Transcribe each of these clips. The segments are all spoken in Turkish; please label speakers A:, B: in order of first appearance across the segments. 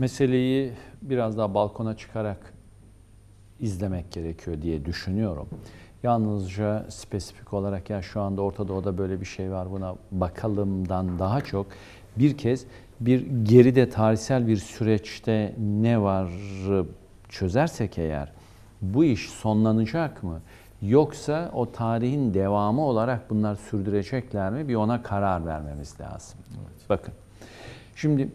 A: meseleyi biraz daha balkona çıkarak izlemek gerekiyor diye düşünüyorum. Yalnızca spesifik olarak ya şu anda Orta Doğu'da böyle bir şey var buna bakalımdan daha çok bir kez bir geride tarihsel bir süreçte ne var çözersek eğer bu iş sonlanacak mı? Yoksa o tarihin devamı olarak bunlar sürdürecekler mi? Bir ona karar vermemiz lazım. Evet. Bakın. Şimdi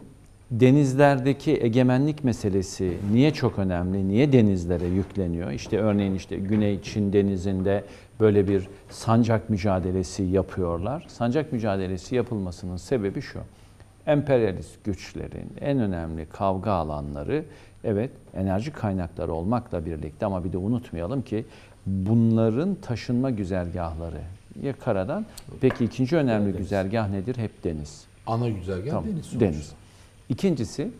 A: denizlerdeki egemenlik meselesi niye çok önemli? Niye denizlere yükleniyor? İşte örneğin işte Güney Çin denizinde böyle bir sancak mücadelesi yapıyorlar. Sancak mücadelesi yapılmasının sebebi şu. Emperyalist güçlerin en önemli kavga alanları evet enerji kaynakları olmakla birlikte ama bir de unutmayalım ki bunların taşınma güzergahları ya karadan peki ikinci önemli güzergah nedir? Hep deniz.
B: Ana güzergah tamam, deniz. Sonuçta.
A: Deniz. İkincisi,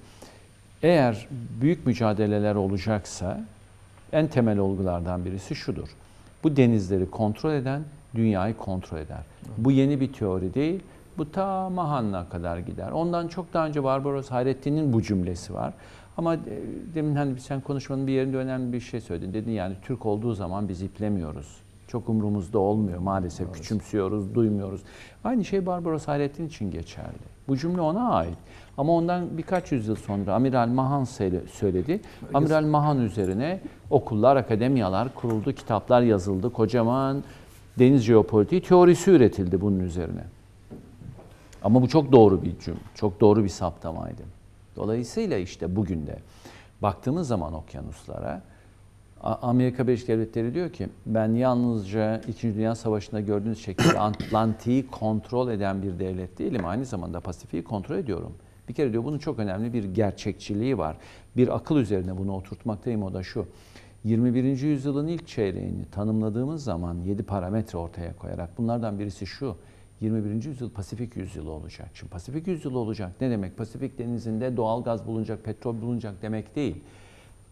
A: eğer büyük mücadeleler olacaksa en temel olgulardan birisi şudur. Bu denizleri kontrol eden dünyayı kontrol eder. Bu yeni bir teori değil. Bu ta Mahan'la kadar gider. Ondan çok daha önce Barbaros Hayrettin'in bu cümlesi var. Ama e, demin hani sen konuşmanın bir yerinde önemli bir şey söyledin. Dedin yani Türk olduğu zaman biz iplemiyoruz. Çok umrumuzda olmuyor maalesef. maalesef. Küçümsüyoruz, duymuyoruz. Aynı şey Barbaros Hayrettin için geçerli. Bu cümle ona ait. Ama ondan birkaç yüzyıl sonra Amiral Mahan söyledi. Amiral Mahan üzerine okullar, akademiyalar kuruldu, kitaplar yazıldı. Kocaman deniz jeopolitiği teorisi üretildi bunun üzerine. Ama bu çok doğru bir cümle, çok doğru bir saptamaydı. Dolayısıyla işte bugün de baktığımız zaman okyanuslara Amerika Birleşik Devletleri diyor ki ben yalnızca 2. Dünya Savaşı'nda gördüğünüz şekilde Atlantik'i kontrol eden bir devlet değilim. Aynı zamanda Pasifik'i kontrol ediyorum. Bir kere diyor bunun çok önemli bir gerçekçiliği var. Bir akıl üzerine bunu oturtmaktayım o da şu. 21. yüzyılın ilk çeyreğini tanımladığımız zaman 7 parametre ortaya koyarak bunlardan birisi şu. 21. yüzyıl Pasifik yüzyılı olacak. Şimdi Pasifik yüzyılı olacak ne demek? Pasifik denizinde doğal gaz bulunacak, petrol bulunacak demek değil.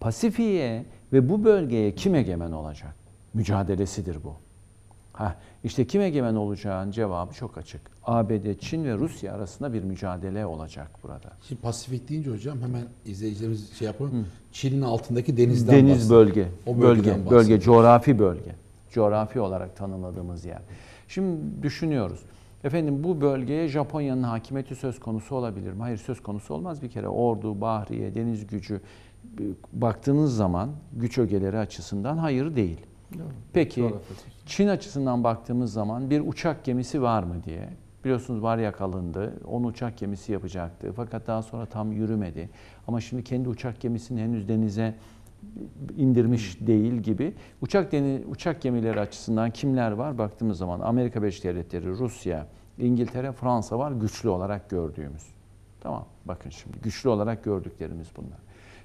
A: Pasifik'e ve bu bölgeye kim egemen olacak? Mücadelesidir bu. Ha, işte kim egemen olacağın cevabı çok açık. ABD, Çin ve Rusya arasında bir mücadele olacak burada.
B: Şimdi Pasifik deyince hocam hemen
A: izleyicilerimiz şey yapalım. Çin'in altındaki denizden Deniz bahsediyor. bölge. O bölge, bölge, coğrafi bölge. Coğrafi olarak tanımladığımız yer. Şimdi düşünüyoruz. Efendim bu bölgeye Japonya'nın hakimiyeti söz konusu olabilir mi? Hayır söz konusu olmaz bir kere. Ordu, Bahriye, deniz gücü, baktığınız zaman güç ögeleri açısından hayır değil. Peki Çin açısından baktığımız zaman bir uçak gemisi var mı diye biliyorsunuz var yakalandı. Onu uçak gemisi yapacaktı fakat daha sonra tam yürümedi. Ama şimdi kendi uçak gemisini henüz denize indirmiş hmm. değil gibi. Uçak deni, uçak gemileri açısından kimler var baktığımız zaman Amerika Birleşik Devletleri, Rusya, İngiltere, Fransa var güçlü olarak gördüğümüz. Tamam bakın şimdi güçlü olarak gördüklerimiz bunlar.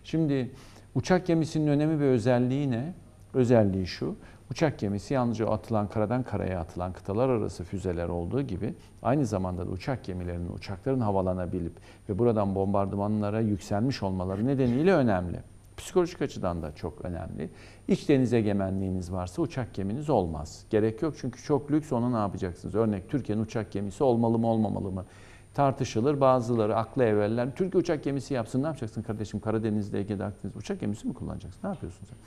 A: Şimdi uçak gemisinin önemi ve özelliği ne? Özelliği şu, uçak gemisi yalnızca atılan karadan karaya atılan kıtalar arası füzeler olduğu gibi aynı zamanda da uçak gemilerinin, uçakların havalanabilip ve buradan bombardımanlara yükselmiş olmaları nedeniyle önemli. Psikolojik açıdan da çok önemli. İç deniz egemenliğiniz varsa uçak geminiz olmaz. Gerek yok çünkü çok lüks onu ne yapacaksınız? Örnek Türkiye'nin uçak gemisi olmalı mı olmamalı mı? tartışılır. Bazıları aklı evveller. Türkiye uçak gemisi yapsın ne yapacaksın kardeşim? Karadeniz'de, Ege'de, Akdeniz uçak gemisi mi kullanacaksın? Ne yapıyorsun sen?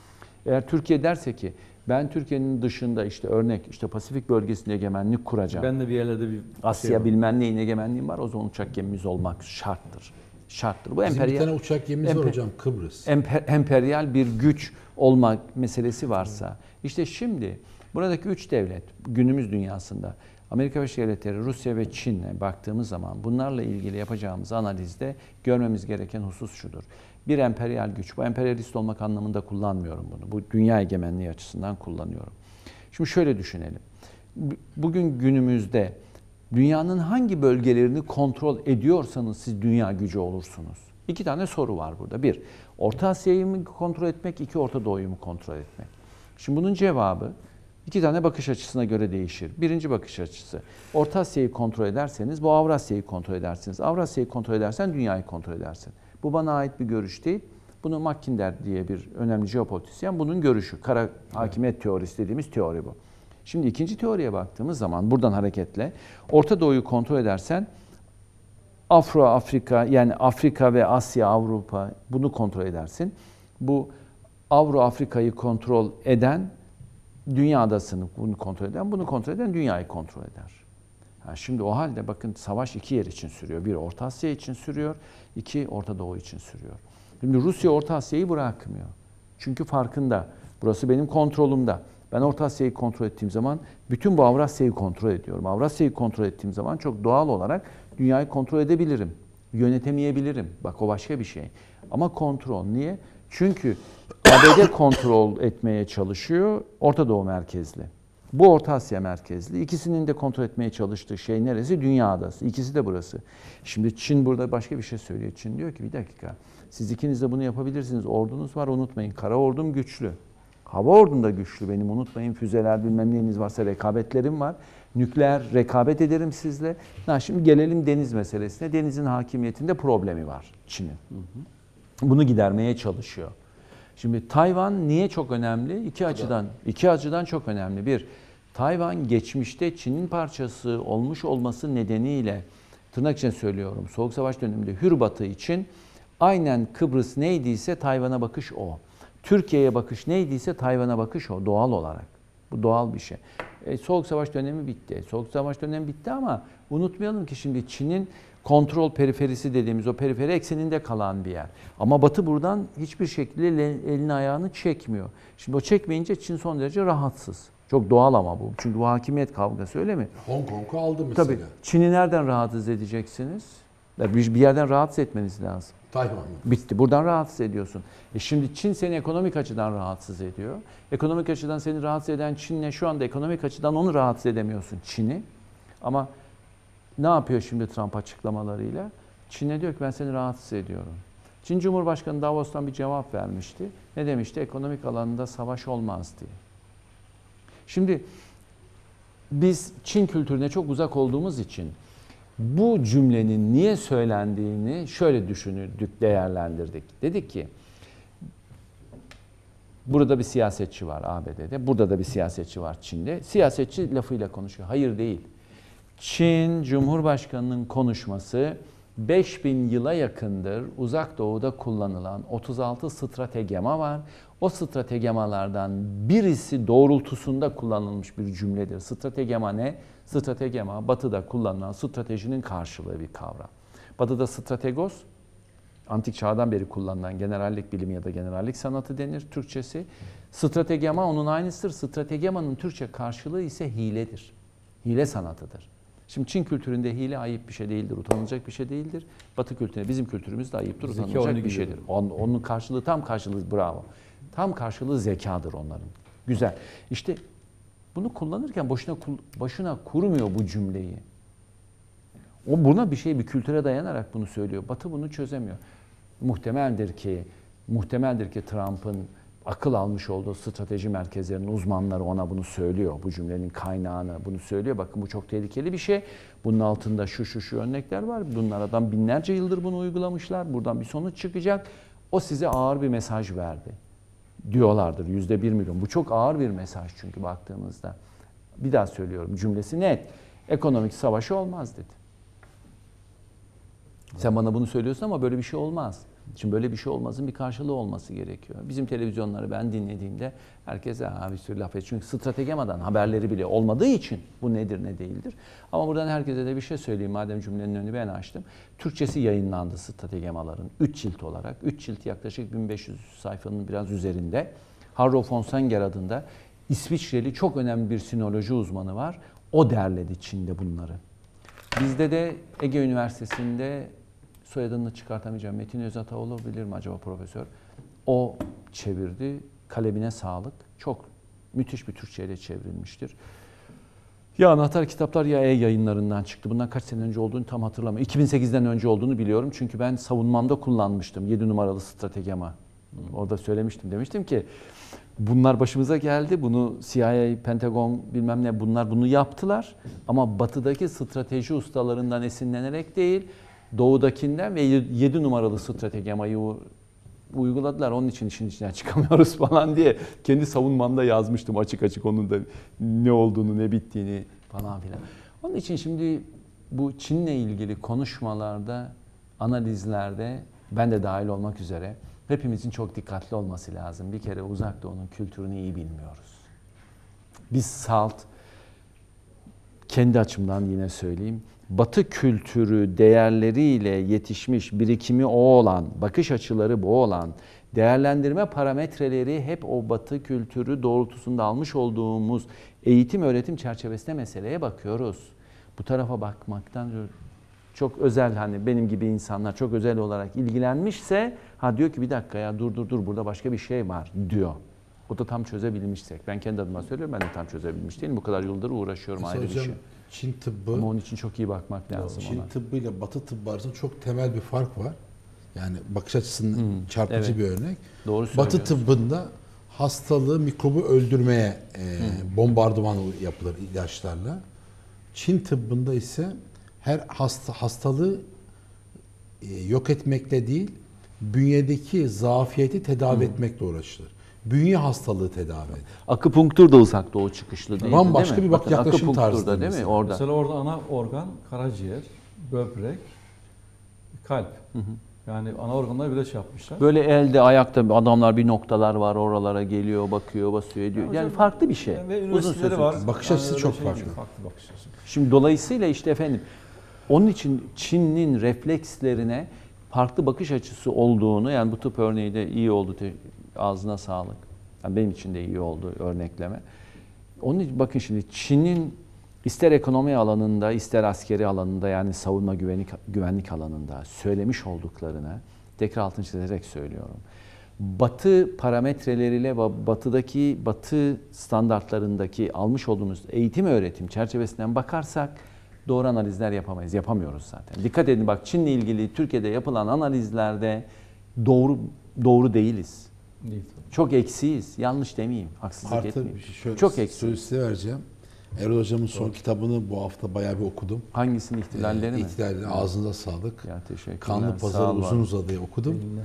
A: Eğer Türkiye derse ki ben Türkiye'nin dışında işte örnek işte Pasifik bölgesinde egemenlik kuracağım. Ben de bir yerlerde bir Asya şey bilmem neyin egemenliğim var o zaman uçak gemimiz olmak şarttır. Şarttır. Bu Bizim emperyal, bir tane
B: uçak gemimiz emper, var hocam Kıbrıs.
A: Emper, emperyal bir güç olmak meselesi varsa. işte şimdi buradaki üç devlet günümüz dünyasında Amerika Birleşik Devletleri, Rusya ve Çin'e baktığımız zaman bunlarla ilgili yapacağımız analizde görmemiz gereken husus şudur. Bir emperyal güç, bu emperyalist olmak anlamında kullanmıyorum bunu. Bu dünya egemenliği açısından kullanıyorum. Şimdi şöyle düşünelim. Bugün günümüzde dünyanın hangi bölgelerini kontrol ediyorsanız siz dünya gücü olursunuz. İki tane soru var burada. Bir, Orta Asya'yı mı kontrol etmek? iki Orta Doğu'yu mu kontrol etmek? Şimdi bunun cevabı İki tane bakış açısına göre değişir. Birinci bakış açısı, Orta Asya'yı kontrol ederseniz bu Avrasya'yı kontrol edersiniz. Avrasya'yı kontrol edersen dünyayı kontrol edersin. Bu bana ait bir görüş değil. Bunu Mackinder diye bir önemli jeopolitisyen bunun görüşü. Kara hakimiyet teorisi dediğimiz teori bu. Şimdi ikinci teoriye baktığımız zaman buradan hareketle Orta Doğu'yu kontrol edersen Afro Afrika yani Afrika ve Asya Avrupa bunu kontrol edersin. Bu Avro Afrika'yı kontrol eden dünyadasını bunu kontrol eden, bunu kontrol eden dünyayı kontrol eder. Yani şimdi o halde bakın savaş iki yer için sürüyor. Bir Orta Asya için sürüyor, iki Orta Doğu için sürüyor. Şimdi Rusya Orta Asya'yı bırakmıyor. Çünkü farkında. Burası benim kontrolümde. Ben Orta Asya'yı kontrol ettiğim zaman bütün bu Avrasya'yı kontrol ediyorum. Avrasya'yı kontrol ettiğim zaman çok doğal olarak dünyayı kontrol edebilirim. Yönetemeyebilirim. Bak o başka bir şey. Ama kontrol. Niye? Çünkü ABD kontrol etmeye çalışıyor, Orta Doğu merkezli. Bu Orta Asya merkezli. İkisinin de kontrol etmeye çalıştığı şey neresi? Dünya adası. İkisi de burası. Şimdi Çin burada başka bir şey söylüyor. Çin diyor ki bir dakika siz ikiniz de bunu yapabilirsiniz. Ordunuz var unutmayın. Kara ordum güçlü. Hava ordum da güçlü benim unutmayın. Füzeler bilmem neyiniz varsa rekabetlerim var. Nükleer rekabet ederim sizle. Ha, şimdi gelelim deniz meselesine. Denizin hakimiyetinde problemi var Çin'in. Bunu gidermeye çalışıyor. Şimdi Tayvan niye çok önemli? İki açıdan. iki açıdan çok önemli. Bir, Tayvan geçmişte Çin'in parçası olmuş olması nedeniyle tırnak için söylüyorum. Soğuk Savaş döneminde Hür Batı için aynen Kıbrıs neydiyse Tayvan'a bakış o. Türkiye'ye bakış neydiyse Tayvan'a bakış o doğal olarak. Bu doğal bir şey. E, Soğuk Savaş dönemi bitti. Soğuk Savaş dönemi bitti ama unutmayalım ki şimdi Çin'in kontrol periferisi dediğimiz o periferi ekseninde kalan bir yer. Ama Batı buradan hiçbir şekilde elini ayağını çekmiyor. Şimdi o çekmeyince Çin son derece rahatsız. Çok doğal ama bu. Çünkü bu hakimiyet kavgası öyle mi?
B: Hong Kong'u aldı mesela. Tabii.
A: Çin'i nereden rahatsız edeceksiniz? Bir yerden rahatsız etmeniz lazım. Tayvan. mı? Bitti. Buradan rahatsız ediyorsun. E şimdi Çin seni ekonomik açıdan rahatsız ediyor. Ekonomik açıdan seni rahatsız eden Çin'le şu anda ekonomik açıdan onu rahatsız edemiyorsun Çin'i. Ama ne yapıyor şimdi Trump açıklamalarıyla? Çin'e diyor ki ben seni rahatsız ediyorum. Çin Cumhurbaşkanı Davos'tan bir cevap vermişti. Ne demişti? Ekonomik alanında savaş olmaz diye. Şimdi biz Çin kültürüne çok uzak olduğumuz için bu cümlenin niye söylendiğini şöyle düşündük, değerlendirdik. Dedik ki burada bir siyasetçi var ABD'de, burada da bir siyasetçi var Çin'de. Siyasetçi lafıyla konuşuyor. Hayır değil. Çin Cumhurbaşkanı'nın konuşması 5000 yıla yakındır uzak doğuda kullanılan 36 strategema var. O strategemalardan birisi doğrultusunda kullanılmış bir cümledir. Strategema ne? Strategema batıda kullanılan stratejinin karşılığı bir kavram. Batıda strategos, antik çağdan beri kullanılan generallik bilimi ya da generallik sanatı denir Türkçesi. Strategema onun aynısıdır. Strategemanın Türkçe karşılığı ise hiledir. Hile sanatıdır. Şimdi Çin kültüründe hile ayıp bir şey değildir, utanılacak bir şey değildir. Batı kültüründe bizim kültürümüzde ayıptır, Zeki utanılacak bir şeydir. Onun, onun karşılığı tam karşılığı bravo. Tam karşılığı zekadır onların. Güzel. İşte bunu kullanırken boşuna başına kurmuyor bu cümleyi. O buna bir şey bir kültüre dayanarak bunu söylüyor. Batı bunu çözemiyor. Muhtemeldir ki muhtemeldir ki Trump'ın akıl almış olduğu strateji merkezlerinin uzmanları ona bunu söylüyor. Bu cümlenin kaynağını bunu söylüyor. Bakın bu çok tehlikeli bir şey. Bunun altında şu şu şu örnekler var. Bunlar adam binlerce yıldır bunu uygulamışlar. Buradan bir sonuç çıkacak. O size ağır bir mesaj verdi diyorlardır yüzde bir milyon. Bu çok ağır bir mesaj çünkü baktığımızda. Bir daha söylüyorum cümlesi net. Ekonomik savaşı olmaz dedi. Sen bana bunu söylüyorsun ama böyle bir şey olmaz. Şimdi böyle bir şey olmasın bir karşılığı olması gerekiyor. Bizim televizyonları ben dinlediğimde herkes ha bir sürü laf et. Çünkü strategemeden haberleri bile olmadığı için bu nedir ne değildir. Ama buradan herkese de bir şey söyleyeyim madem cümlenin önünü ben açtım. Türkçesi yayınlandı strategemaların 3 cilt olarak. 3 cilt yaklaşık 1500 sayfanın biraz üzerinde. Harro Fonsenger adında İsviçreli çok önemli bir sinoloji uzmanı var. O derledi Çin'de bunları. Bizde de Ege Üniversitesi'nde soyadını çıkartamayacağım. Metin Özata olabilir mi acaba profesör? O çevirdi. Kalemine sağlık. Çok müthiş bir Türkçe ile çevrilmiştir. Ya anahtar kitaplar ya e-yayınlarından çıktı. Bundan kaç sene önce olduğunu tam hatırlamıyorum. 2008'den önce olduğunu biliyorum. Çünkü ben savunmamda kullanmıştım 7 numaralı stratejema. Orada söylemiştim. Demiştim ki bunlar başımıza geldi. Bunu CIA, Pentagon bilmem ne bunlar bunu yaptılar. Ama batıdaki strateji ustalarından esinlenerek değil, doğudakinden ve 7 numaralı strateji strategemayı uyguladılar. Onun için işin içinden çıkamıyoruz falan diye kendi savunmamda yazmıştım açık açık onun da ne olduğunu, ne bittiğini falan filan. Onun için şimdi bu Çin'le ilgili konuşmalarda, analizlerde ben de dahil olmak üzere hepimizin çok dikkatli olması lazım. Bir kere uzak doğunun kültürünü iyi bilmiyoruz. Biz salt kendi açımdan yine söyleyeyim batı kültürü değerleriyle yetişmiş, birikimi o olan, bakış açıları bu olan, değerlendirme parametreleri hep o batı kültürü doğrultusunda almış olduğumuz eğitim öğretim çerçevesinde meseleye bakıyoruz. Bu tarafa bakmaktan çok özel hani benim gibi insanlar çok özel olarak ilgilenmişse ha diyor ki bir dakika ya dur dur dur burada başka bir şey var diyor. O da tam çözebilmişsek. Ben kendi adıma söylüyorum ben de tam çözebilmiş değilim. Bu kadar yıldır uğraşıyorum Mesela ayrı hocam, bir şey.
B: Çin tıbbı... Ama onun için çok iyi bakmak lazım Çin ona. tıbbı ile Batı tıbbı arasında çok temel bir fark var. Yani bakış açısının hmm, çarpıcı evet. bir örnek. Doğru Batı tıbbında hastalığı, mikrobu öldürmeye e, hmm. bombardıman yapılır ilaçlarla. Çin tıbbında ise her hasta hastalığı e, yok etmekle değil, bünyedeki zafiyeti tedavi hmm. etmekle uğraşılır bünye hastalığı tedavi Akupunktur
A: da uzak doğu çıkışlı değil Bambaşka değil mi? bir bak yaklaşım tarzı. değil mi? Mesela. Orada. Mesela
B: orada ana organ
A: karaciğer, böbrek, kalp. Hı hı. Yani ana organlar bile şey yapmışlar. Böyle elde, ayakta adamlar bir noktalar var oralara geliyor, bakıyor, basıyor, ediyor. Yani, yani farklı bir şey. Yani Uzun süre var. Bakış açısı yani çok şey farklı.
B: farklı bakış açısı.
A: Şimdi dolayısıyla işte efendim onun için Çin'in reflekslerine farklı bakış açısı olduğunu yani bu tıp örneği de iyi oldu ağzına sağlık. Yani benim için de iyi oldu örnekleme. Onun için bakın şimdi Çin'in ister ekonomi alanında ister askeri alanında yani savunma güvenlik, güvenlik alanında söylemiş olduklarını tekrar altını çizerek söylüyorum. Batı parametreleriyle ve batıdaki batı standartlarındaki almış olduğumuz eğitim öğretim çerçevesinden bakarsak doğru analizler yapamayız. Yapamıyoruz zaten. Dikkat edin bak Çin'le ilgili Türkiye'de yapılan analizlerde doğru
B: doğru değiliz. Değil,
A: Çok eksiyiz. Yanlış demeyeyim. Haksızlık Artı etmeyeyim. Şey şöyle,
B: Çok eksiyiz. Sözü vereceğim. Erol Hocam'ın son Doğru. kitabını bu hafta bayağı bir okudum. Hangisini? ihtilalleri ee, mi? İhtilalleri. Ağzınıza sağlık. Ya teşekkürler. Kanlı Pazar Uzun uzadıya okudum. Eline.